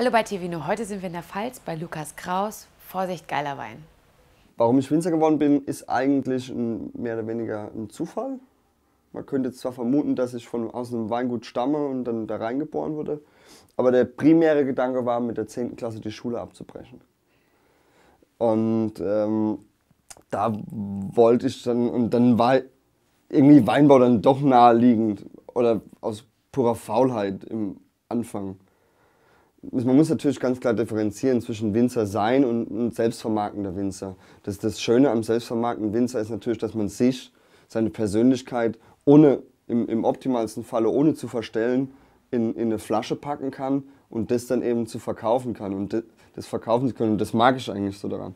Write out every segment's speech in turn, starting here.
Hallo bei Tevino, heute sind wir in der Pfalz bei Lukas Kraus. Vorsicht, geiler Wein. Warum ich Winzer geworden bin, ist eigentlich ein, mehr oder weniger ein Zufall. Man könnte zwar vermuten, dass ich von aus einem Weingut stamme und dann da reingeboren wurde, aber der primäre Gedanke war, mit der 10. Klasse die Schule abzubrechen. Und ähm, da wollte ich dann, und dann war irgendwie Weinbau dann doch naheliegend oder aus purer Faulheit im Anfang man muss natürlich ganz klar differenzieren zwischen Winzer sein und, selbstvermarktender Winzer. Das, das Schöne am selbstvermarkten Winzer ist natürlich, dass man sich, seine Persönlichkeit, ohne im, im optimalsten Falle, ohne zu verstellen, in, in eine Flasche packen kann und das dann eben zu verkaufen kann und das, das verkaufen zu können. Und das mag ich eigentlich so daran.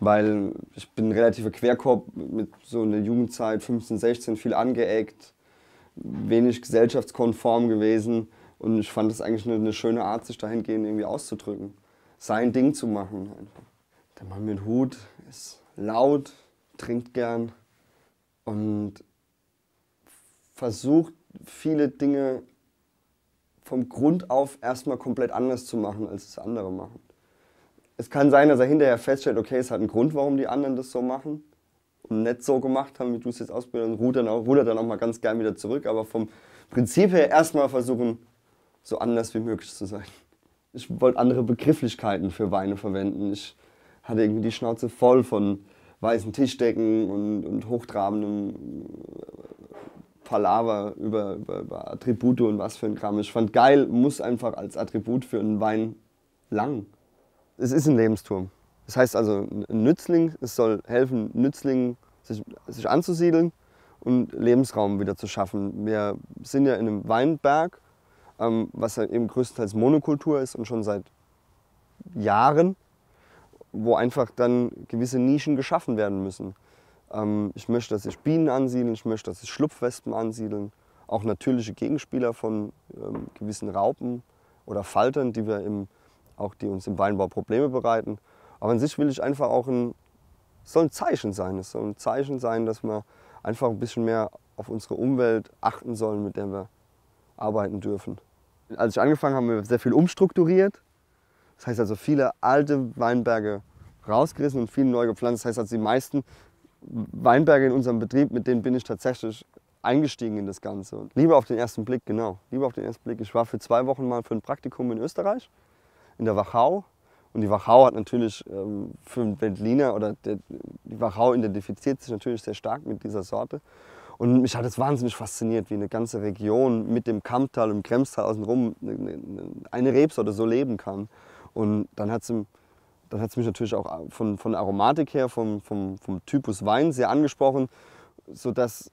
Weil ich bin ein relativer Querkorb mit so einer Jugendzeit, 15, 16, viel angeeckt, wenig gesellschaftskonform gewesen und ich fand das eigentlich eine, eine schöne Art, sich dahingehend irgendwie auszudrücken. Sein Ding zu machen. Einfach. Der Mann mit Hut ist laut, trinkt gern und versucht viele Dinge vom Grund auf erstmal komplett anders zu machen, als es andere machen. Es kann sein, dass er hinterher feststellt, okay, es hat einen Grund, warum die anderen das so machen und nicht so gemacht haben, wie du es jetzt ausbildest, und rudert dann, auch, rudert dann auch mal ganz gern wieder zurück, aber vom Prinzip her erstmal versuchen, so anders wie möglich zu sein. Ich wollte andere Begrifflichkeiten für Weine verwenden. Ich hatte irgendwie die Schnauze voll von weißen Tischdecken und, und hochtrabendem äh, Palaver über, über, über, Attribute und was für ein Kram. Ich fand geil, muss einfach als Attribut für einen Wein lang. Es ist ein Lebensturm. Das heißt also, ein Nützling, es soll helfen, Nützlingen sich, sich anzusiedeln und Lebensraum wieder zu schaffen. Wir sind ja in einem Weinberg ähm, was halt eben größtenteils Monokultur ist und schon seit Jahren, wo einfach dann gewisse Nischen geschaffen werden müssen. Ähm, ich möchte, dass sich Bienen ansiedeln, ich möchte, dass sich Schlupfwespen ansiedeln, auch natürliche Gegenspieler von ähm, gewissen Raupen oder Faltern, die wir im, auch die uns im Weinbau Probleme bereiten. Aber an sich will ich einfach auch ein, soll ein Zeichen sein. Es soll ein Zeichen sein, dass wir einfach ein bisschen mehr auf unsere Umwelt achten sollen, mit der wir arbeiten dürfen als ich angefangen habe, haben wir sehr viel umstrukturiert. Das heißt also, viele alte Weinberge rausgerissen und viele neu gepflanzt. Das heißt also, die meisten Weinberge in unserem Betrieb, mit denen bin ich tatsächlich eingestiegen in das Ganze. lieber auf den ersten Blick, genau. Lieber auf den ersten Blick. Ich war für zwei Wochen mal für ein Praktikum in Österreich, in der Wachau. Und die Wachau hat natürlich ähm, für einen Berliner, oder der, die Wachau identifiziert sich natürlich sehr stark mit dieser Sorte. Und mich hat es wahnsinnig fasziniert, wie eine ganze Region mit dem Kammtal und Kremstal außenrum ne, ne, ne, eine Rebsorte so leben kann. Und dann hat es dann hat's mich natürlich auch äh, von, von Aromatik her, vom, vom, vom Typus Wein sehr angesprochen, sodass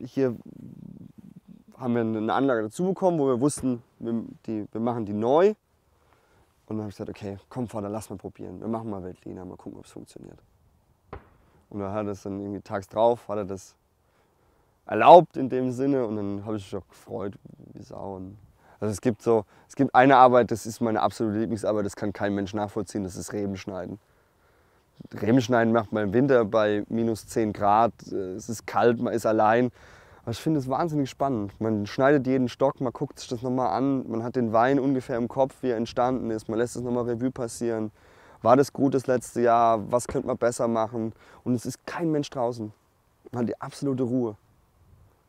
äh, hier haben wir eine Anlage dazu bekommen, wo wir wussten, wir, die, wir machen die neu. Und dann habe ich gesagt, okay, komm Vater, lass mal probieren. Wir machen mal Weltliner, mal gucken, ob es funktioniert. Und dann hat er dann irgendwie tags drauf, hat er das erlaubt in dem Sinne und dann habe ich mich auch gefreut, wie Sau. Also es gibt so, es gibt eine Arbeit, das ist meine absolute Lieblingsarbeit, das kann kein Mensch nachvollziehen, das ist Rebenschneiden. Rebenschneiden macht man im Winter bei minus 10 Grad, es ist kalt, man ist allein. Aber ich finde es wahnsinnig spannend. Man schneidet jeden Stock, man guckt sich das nochmal an, man hat den Wein ungefähr im Kopf, wie er entstanden ist, man lässt es nochmal Revue passieren. War das gut das letzte Jahr? Was könnte man besser machen? Und es ist kein Mensch draußen. Man hat die absolute Ruhe.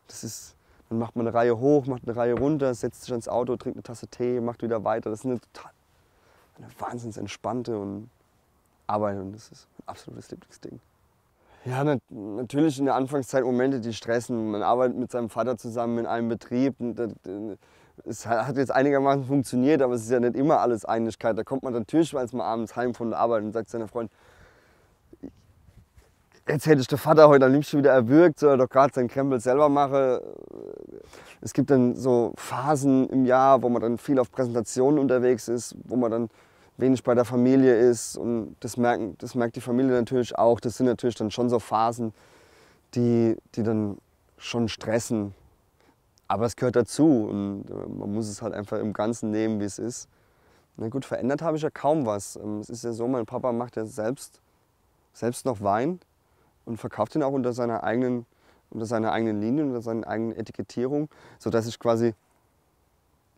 Das ist, dann macht man eine Reihe hoch, macht eine Reihe runter, setzt sich ins Auto, trinkt eine Tasse Tee, macht wieder weiter. Das ist eine total, eine wahnsinnig entspannte und Arbeit und das ist ein absolutes Lieblingsding. Ja, natürlich in der Anfangszeit Momente, die stressen. Man arbeitet mit seinem Vater zusammen in einem Betrieb. Es hat jetzt einigermaßen funktioniert, aber es ist ja nicht immer alles Einigkeit. Da kommt man natürlich mal abends heim von der Arbeit und sagt seiner Freundin, jetzt hätte ich den Vater heute am liebsten wieder erwürgt, soll er doch gerade seinen Krempel selber mache. Es gibt dann so Phasen im Jahr, wo man dann viel auf Präsentationen unterwegs ist, wo man dann wenig bei der Familie ist. Und das, merken, das merkt die Familie natürlich auch. Das sind natürlich dann schon so Phasen, die, die dann schon stressen. Aber es gehört dazu und äh, man muss es halt einfach im Ganzen nehmen, wie es ist. Na gut, verändert habe ich ja kaum was. Ähm, es ist ja so, mein Papa macht ja selbst, selbst noch Wein und verkauft ihn auch unter seiner eigenen, unter seiner eigenen Linie, unter seiner eigenen Etikettierung, sodass ich quasi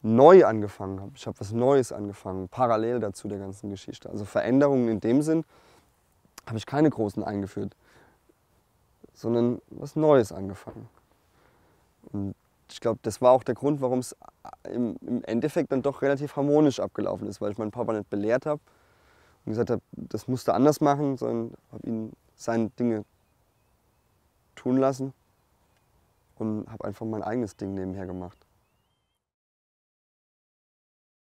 neu angefangen habe. Ich habe was Neues angefangen, parallel dazu der ganzen Geschichte. Also Veränderungen in dem Sinn habe ich keine großen eingeführt, sondern was Neues angefangen. Und ich glaube, das war auch der Grund, warum es im, im, Endeffekt dann doch relativ harmonisch abgelaufen ist, weil ich meinen Papa nicht belehrt habe und gesagt habe, das musst du anders machen, sondern habe ihm seine Dinge tun lassen und habe einfach mein eigenes Ding nebenher gemacht.